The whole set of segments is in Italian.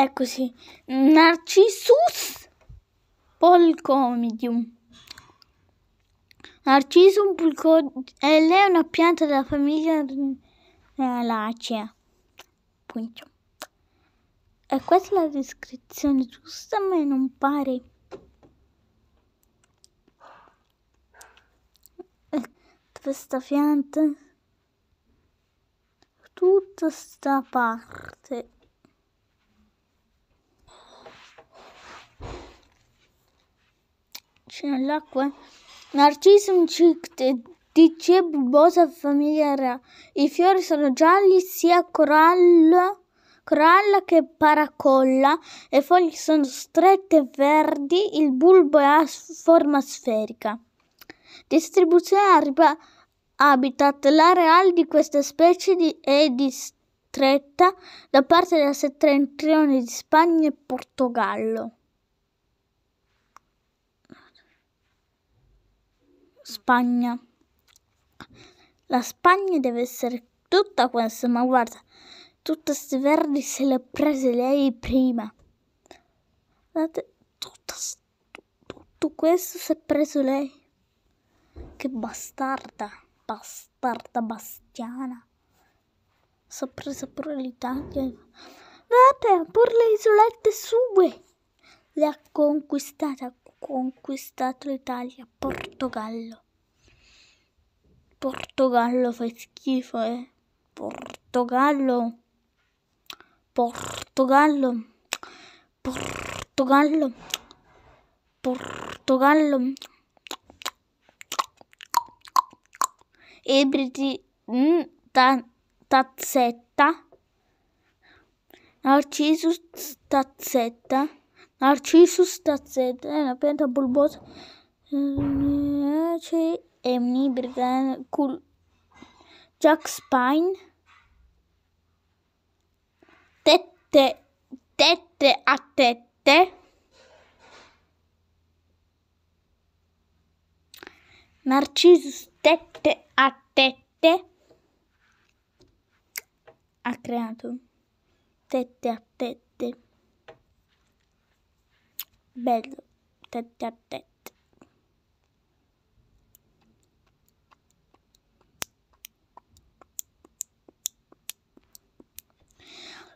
Eccoci, Narcissus polcomidium. Narcisum pulcodile è una pianta della famiglia Lacea. Punto. E questa è la descrizione giusta, ma non pare. Questa pianta, tutta sta parte. vicino al lac narciso un cicte di C. bulbosa famiglia rea. I fiori sono gialli sia corallo, coralla che paracolla, le foglie sono strette e verdi, il bulbo è a forma sferica. Distribuzione arba habitat. L'area di questa specie di, è distretta da parte della settentrione di Spagna e Portogallo. Spagna. La Spagna deve essere tutta questa, ma guarda, tutte queste verdi se le ha prese lei prima. Guardate, tutto, tutto questo si è preso lei. Che bastarda, bastarda bastiana. Si è presa pure l'Italia. Vabbè, pure le isolette sue le ha conquistate conquistato l'Italia, Portogallo. Portogallo fai schifo, eh. Portogallo. Portogallo. Portogallo. Portogallo. Ebriti. Mm, ta, tazzetta. Narcisus Tazzetta. Narcissus Tazet, ένα πέντα μπουλμπότ. Έτσι, εμνή μπριγκάν, κουλ. Jack Spine. Tette, tette a tette. Narcissus tette a tette. Ha creato tette a tette bello. a tet,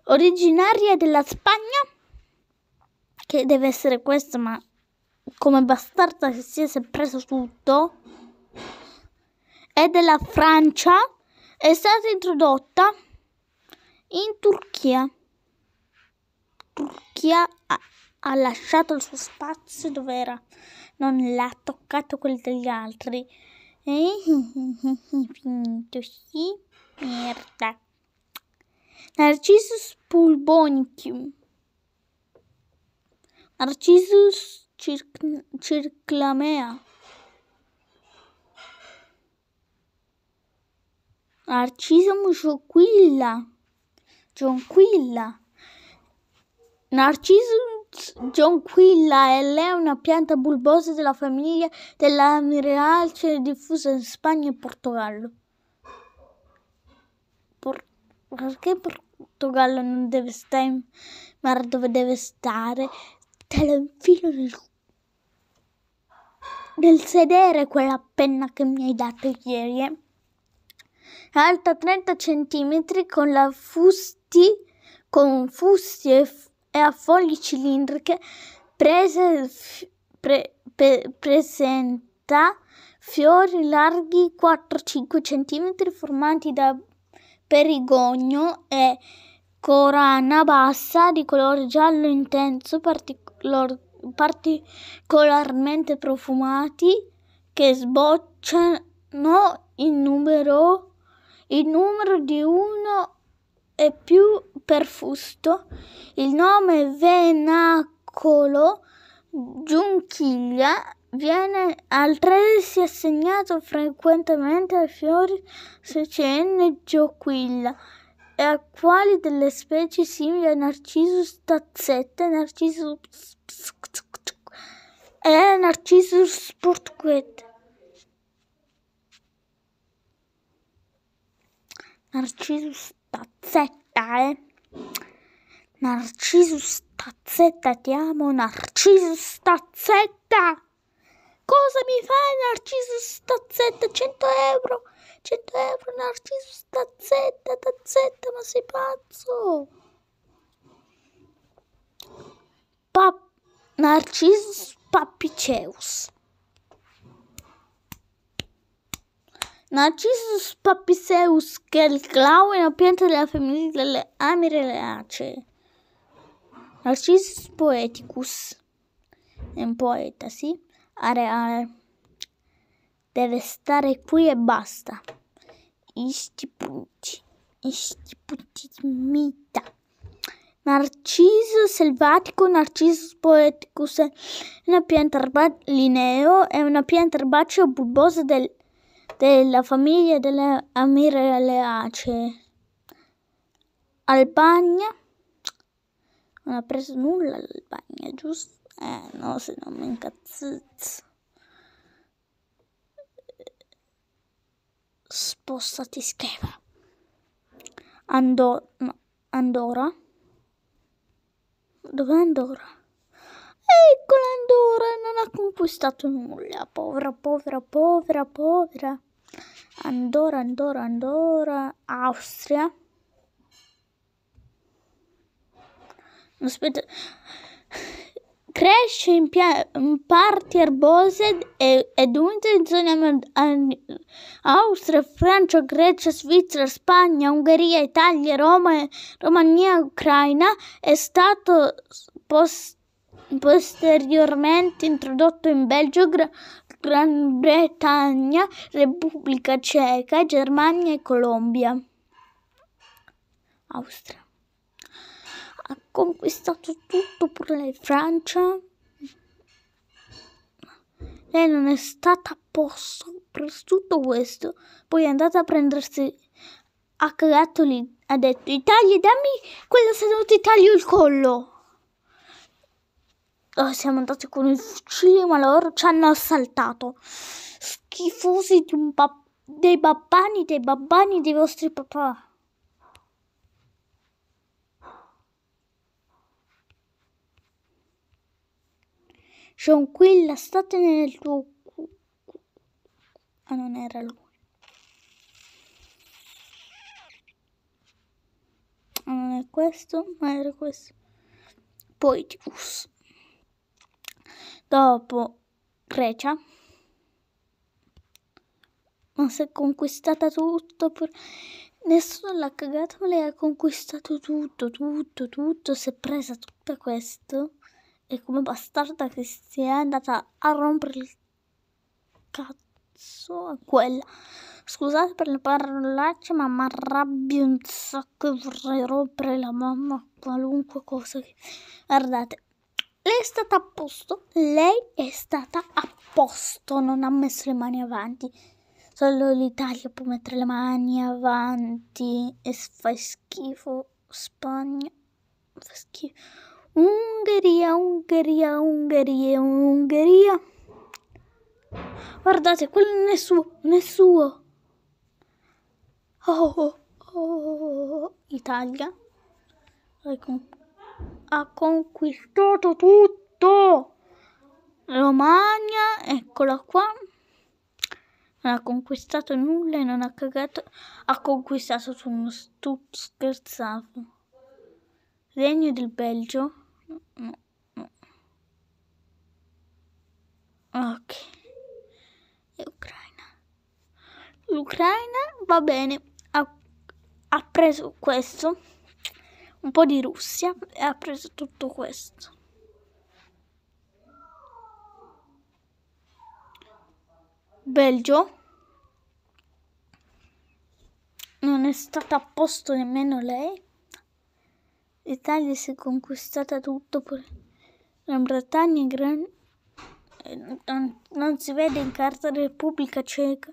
Originaria della Spagna, che deve essere questa, ma come bastarda che si è preso tutto, è della Francia, è stata introdotta in Turchia. Turchia A. Ah, ha lasciato il suo spazio dove era, non l'ha toccato quello degli altri. E finito, sì, merda. Narcissus pulbonchium. Narcissus circ- circlamea. Narcisum gioquilla. Gionquilla. Narcisum Jonquilla è una pianta bulbosa della famiglia dell'Amiralce diffusa in Spagna e Portogallo. Por- perché Portogallo non deve stare in mare dove deve stare? Te lo infilo nel, nel sedere quella penna che mi hai dato ieri. Eh? Alta 30 cm con la fusti, con fusti e fusti e a foglie cilindriche prese, pre, pre, presenta fiori larghi 4-5 cm formati da perigogno e corana bassa di colore giallo intenso particolor, particolarmente profumati che sbocciano in numero, in numero di uno e più perfusto, il nome venacolo giunchiglia viene altresì assegnato frequentemente ai fiori secenne gioquilla e a quali delle specie simili a Narcissus tazzetta, Narcissus e Narcissus portuguet. Narcissus tazzetta, eh? Narcisus Tazzetta, ti amo Narcisus Tazzetta! Cosa mi fai Narcisus Tazzetta? 100 euro! 100 euro Narcisus Tazzetta, Tazzetta, ma sei pazzo! Pap Narcisus Pappiceus Narcissus Papiseus che è il una pianta della famiglia delle Amyreleacee. Narcissus Poeticus è un poeta, sì? Areale. Deve stare qui e basta. Isti punti. Isti punti di mita. Narciso selvatico, Narcissus poeticus, è una pianta erbacea, lineo, è una pianta erbacea bulbosa del della famiglia delle Amiraleacee. Albania, non ha preso nulla l'Albania, giusto? Eh no, se non mi incazzizzo. Spostati schema. Andor- no, Andorra? Dov'è Andorra? Eccola Andorra, non ha conquistato nulla, povera, povera, povera, povera. Andorra, Andorra, Andorra, Austria. Aspetta. Cresce in, in parti erbose e, ed unite in zone Austria, Francia, Grecia, Svizzera, Spagna, Ungheria, Italia, Roma, Romania, Ucraina. È stato post posteriormente introdotto in Belgio Gran Bretagna, Repubblica Ceca, Germania e Colombia. Austria. Ha conquistato tutto pure la Francia. Lei non è stata a posto per tutto questo. Poi è andata a prendersi... Ha cagato ha detto Italia, dammi quella se non ti taglio il collo. Oh, siamo andati con il fucile, ma loro ci hanno assaltato. Schifosi bab dei babbani, dei babbani dei vostri papà. John Tranquilla, state nel tuo... Ah, non era lui. Ah, non è questo, ma era questo. Poi Tifus dopo Grecia, ma si è conquistata tutto. Per... Nessuno l'ha cagato, ma lei ha conquistato tutto, tutto, tutto, si è presa tutto questo e come bastarda che si è andata a rompere il cazzo a quella. Scusate per le parolacce, ma mi arrabbio un sacco e vorrei rompere la mamma qualunque cosa che... Guardate, lei è stata a posto, lei è stata a posto, non ha messo le mani avanti. Solo l'Italia può mettere le mani avanti e fai schifo. Spagna, fa schifo. Ungheria, Ungheria, Ungheria, Ungheria. Guardate, quello non è suo, non è suo. Oh, oh, oh. oh, oh, oh. Italia. Ecco ha conquistato tutto. Romagna, eccola qua. Non ha conquistato nulla e non ha cagato. Ha conquistato su uno stu- scherzavo. Regno del Belgio. No, no. Ok. Ucraina. L'Ucraina va bene. ha, ha preso questo un po' di Russia e ha preso tutto questo. Belgio non è stata a posto nemmeno lei. L'Italia si è conquistata tutto per la Bretagna gran... non, non, si vede in carta Repubblica Ceca.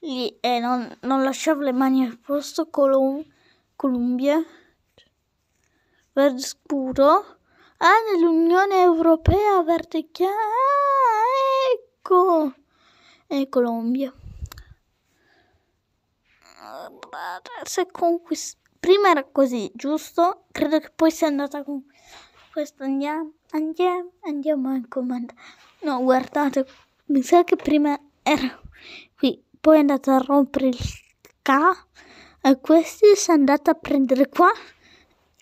Lì, eh, non, non lasciava le mani a posto Colum- Columbia verde scuro. Ah, nell'Unione Europea verde chiaro. Ah, ecco. E Colombia. Se conquist... Prima era così, giusto? Credo che poi sia andata con questo. Andiamo, andiamo, andiamo in comando. No, guardate, mi sa che prima era qui. Poi è andata a rompere il K. E questi si è andata a prendere qua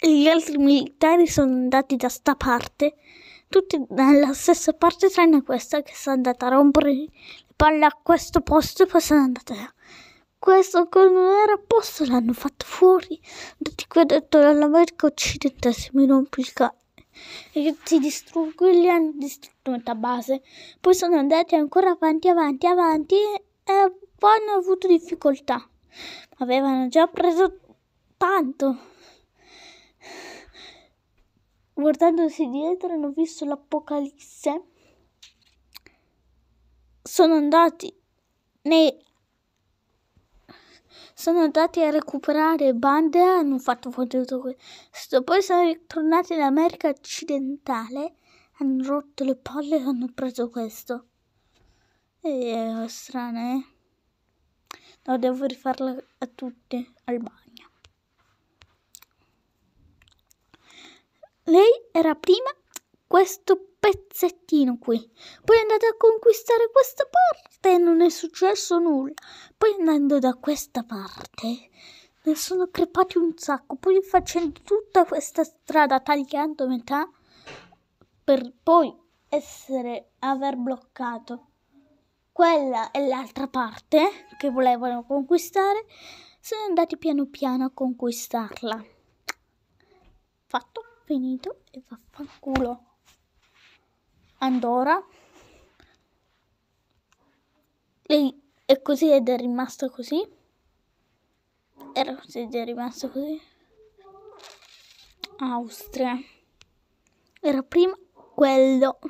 gli altri militari sono andati da sta parte, tutti dalla stessa parte tranne questa che si andata a rompere le palle a questo posto e poi sono andata là. Questo che non era a posto l'hanno fatto fuori. Tutti qui ho detto dall'America occidentale se mi rompi il cazzo. E io ti distruggo, gli hanno distrutto metà base. Poi sono andati ancora avanti, avanti, avanti e poi hanno avuto difficoltà. Avevano già preso tanto. Guardandosi dietro hanno visto l'Apocalisse. Sono andati nei sono andati a recuperare bande, hanno fatto tutto questo. Poi sono ritornati in America occidentale, hanno rotto le palle e hanno preso questo. E è eh, strano, eh? No, devo rifarlo a tutti al bagno. lei era prima questo pezzettino qui, poi è andata a conquistare questa parte e non è successo nulla, poi andando da questa parte ne sono crepati un sacco, poi facendo tutta questa strada tagliando metà per poi essere aver bloccato quella e l'altra parte che volevano conquistare, sono andati piano piano a conquistarla. Fatto finito e vaffanculo. Andora. E, è così ed è rimasto così. Era così ed è rimasto così. Austria. Era prima quello.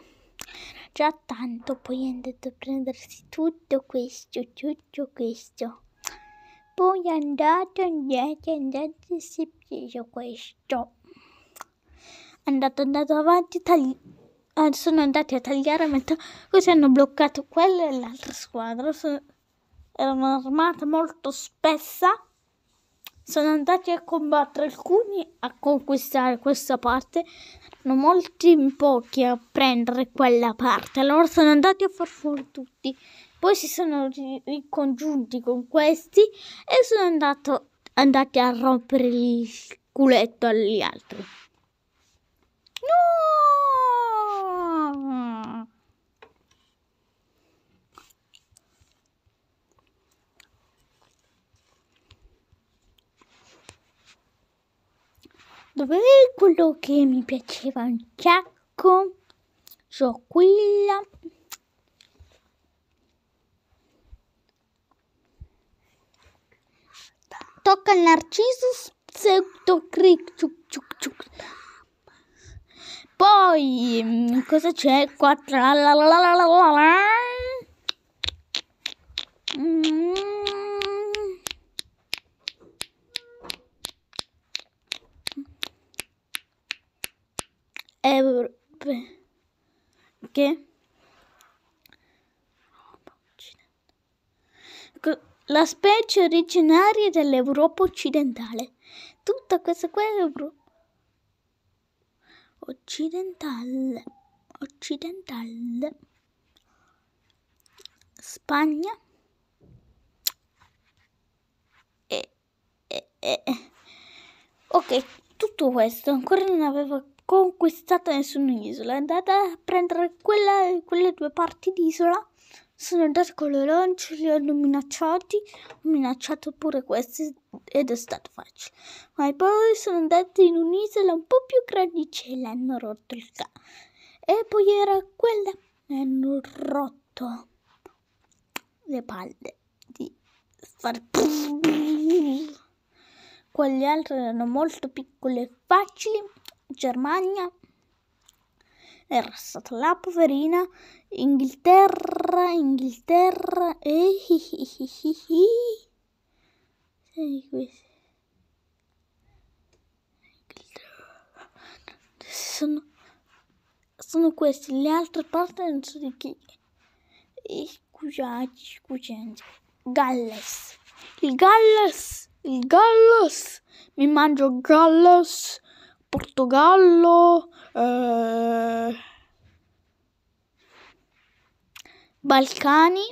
già tanto, poi è andato a prendersi tutto questo, tutto questo. Poi è andato indietro e andato si è preso questo andato, andato avanti, tagli- ah, sono andati a tagliare a metà, così hanno bloccato quella e l'altra squadra. Sono- era un'armata molto spessa. Sono andati a combattere alcuni a conquistare questa parte, erano molti in pochi a prendere quella parte. Allora sono andati a far fuori tutti. Poi si sono ricongiunti con questi e sono andato, andati a rompere il culetto agli altri. No! Dov'è quello che mi piaceva un sacco? C'ho quella. Tocca il narciso pseudocric. Poi, mm, cosa c'è qua? Tra la la la la la la mm. eh, Che? La specie originaria dell'Europa occidentale. Tutta questa qua è Europa occidentale, occidentale, Spagna e, e, e. Ok, tutto questo ancora non avevo conquistato nessuna isola. Andate a prendere quella, quelle due parti d'isola sono andati con le lance, li hanno minacciati, ho minacciato pure questi ed è stato facile. Ma poi sono andati in un'isola un po' più grande grandicelli, hanno rotto il ca. E poi era quella, e hanno rotto le palle di fare... Quelle altre erano molto piccole e facili. Germania, era stata la poverina Inghilterra, Inghilterra e sei questi. Sono, sono queste le altre parti non so di chi e scusate scusate Galles il Galles il Galles mi mangio Galles Portogallo, eh, Balcani,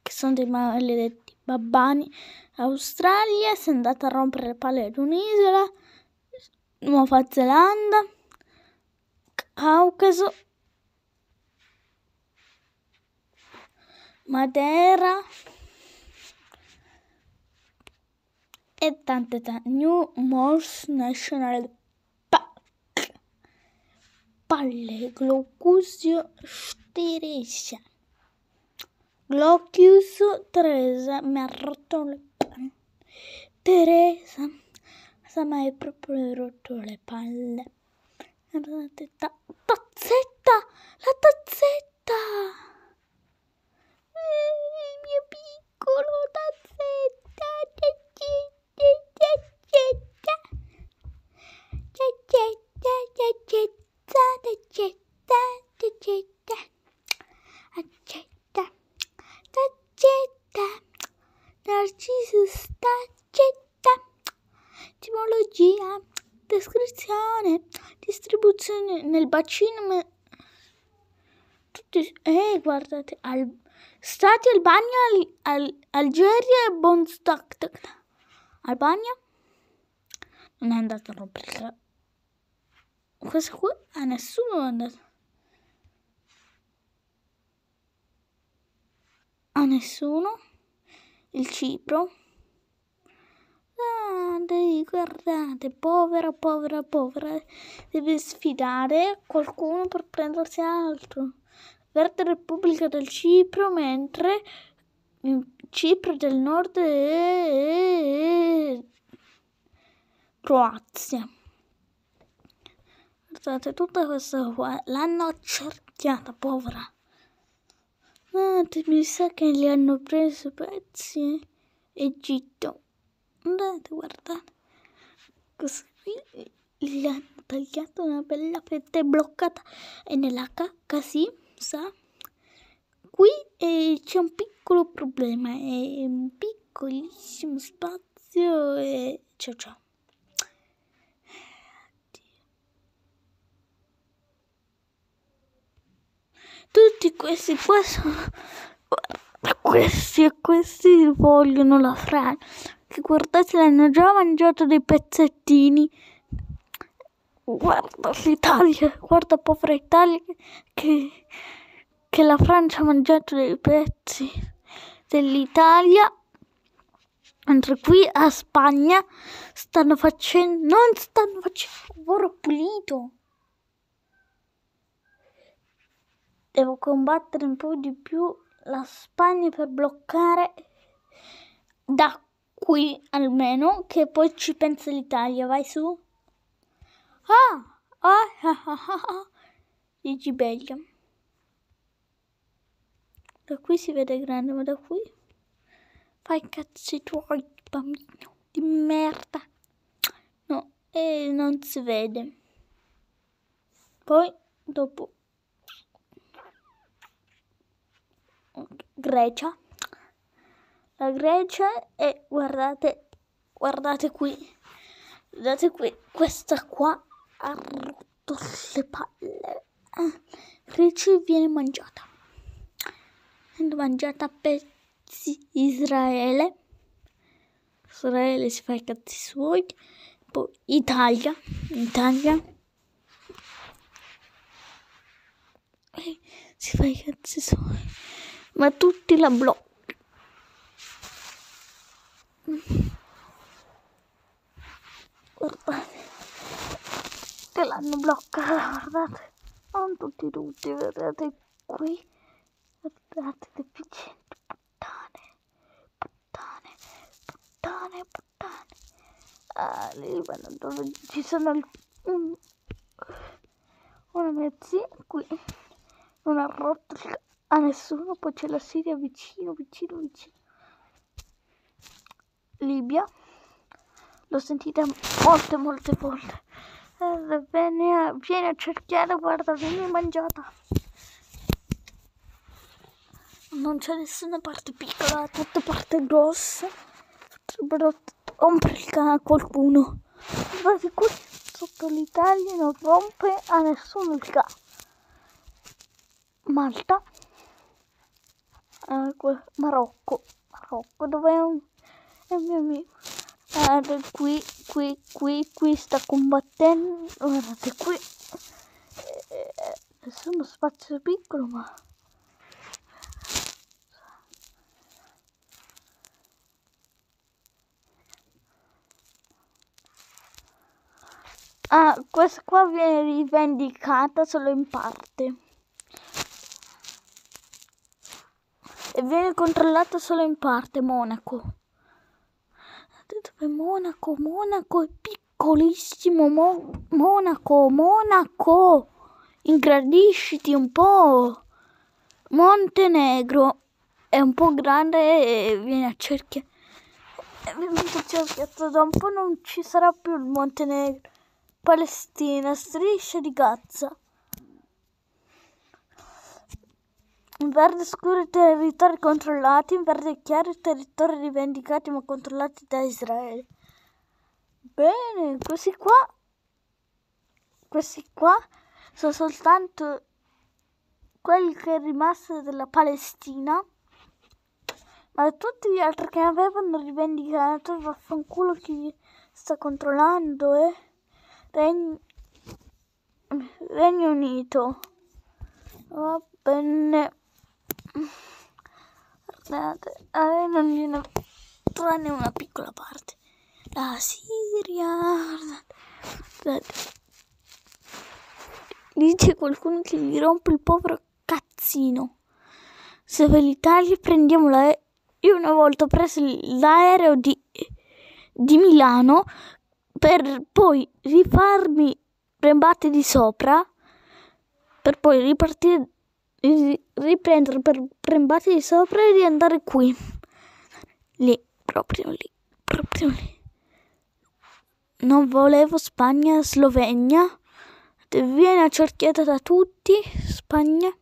che sono dei maledetti babbani, Australia, si è andata a rompere le palle ad un'isola, Nuova Zelanda, Caucaso, Madeira. e tante tante New Morse National Park Palle Glocusio Stiriscia Glocus Teresa mi ha rotto le palle Teresa Sa mi ha proprio rotto le palle Guardate, ta, ta, guardate, al, Stati Albania, al, al, Algeria e al bagno non è andato a rompere. questo qui a nessuno è andato A nessuno. Il Cipro. Guardate, guardate, povera, povera, povera. Deve sfidare qualcuno per prendersi altro. Verde Repubblica del Cipro, mentre Cipro del Nord e Croazia. Guardate, tutta questa qua l'hanno accerchiata, povera. Ah, mi sa che li hanno preso pezzi. Eh. Egitto. Andate, guardate. Così qui gli hanno tagliato una bella fetta bloccata. E nella cacca sì pausa qui eh, c'è un piccolo problema è un piccolissimo spazio e ciao ciao tutti questi qua sono questi e questi vogliono la frana che guardate l'hanno già mangiato dei pezzettini guarda l'Italia, guarda povera Italia che, che la Francia ha mangiato dei pezzi dell'Italia. Mentre qui a Spagna stanno facendo, non stanno facendo lavoro pulito. Devo combattere un po' di più la Spagna per bloccare da qui almeno, che poi ci pensa l'Italia, vai su. Ah, ah, ah, ah, ah. di gibellia. Da qui si vede grande, ma da qui... Fai cazzi tuoi, bambino di merda. No, e non si vede. Poi, dopo... Grecia. La Grecia e guardate, guardate qui, guardate qui, questa qua ha rotto le palle. Eh, Rachel viene mangiata. Viene mangiata a pezzi Israele. Israele si fa i cazzi suoi. Poi Italia. Italia. E eh, si fa i cazzi suoi. Ma tutti la bloccano. Mm. Guardate che l'hanno bloccata, guardate, non tutti tutti, guardate qui, guardate le piccente, puttane, puttane, puttane, puttane, ah, lì vanno dove ci sono il, un, una mia zia qui, non ha rotto il a nessuno, poi c'è la Siria vicino, vicino, vicino. Libia, l'ho sentita molte, molte volte va bene, vieni a cercare, guarda, vieni mangiata. Non c'è nessuna parte piccola, tutte parte grosse. Potrebbero a qualcuno. Guardate qui, sotto l'Italia non rompe a nessuno il cane. Malta. Eh, Marocco. Marocco, dove è un, è un mio amico. Ah, qui, qui, qui, qui sta combattendo. Guardate qui. Eh, eh, adesso eh, uno spazio piccolo, ma... Ah, questa qua viene rivendicata solo in parte. E viene controllata solo in parte, Monaco. Monaco, Monaco è piccolissimo, Mo Monaco, Monaco, ingrandisciti un po'. Montenegro è un po' grande e viene a cerchiare. Da un po' non ci sarà più il Montenegro. Palestina, striscia di Gaza. In verde scuro i territori controllati, in verde chiaro i territori rivendicati ma controllati da Israele. Bene, questi qua, questi qua sono soltanto quelli che è rimasto della Palestina, ma tutti gli altri che avevano rivendicato, vaffanculo chi sta controllando, eh? Regn Regno Unito. Va bene. Guardate, a eh, me non gliene tranne una piccola parte. La Siria, guardate. guardate. Lì qualcuno che gli rompe il povero cazzino. Se per l'Italia prendiamo l'aereo. Io una volta ho preso l'aereo di, di Milano per poi rifarmi rembatte di sopra per poi ripartire riprendere per prembarti di sopra e riandare qui. Lì, proprio lì, proprio lì. Non volevo Spagna, Slovenia. Viene accerchiata da tutti, Spagna.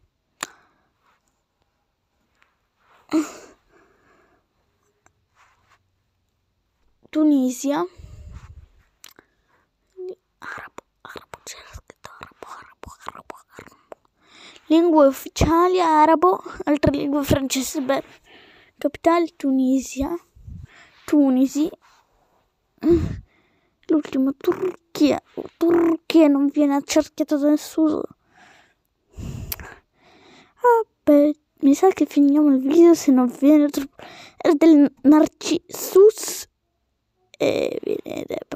Tunisia. Arabo. Lingue ufficiali arabo, altre lingue francese, beh. capitale Tunisia, Tunisi, l'ultimo Turchia, Turchia non viene accerchiato da nessuno. Ah, beh, mi sa che finiamo il video se non viene troppo... È del Narcissus e viene...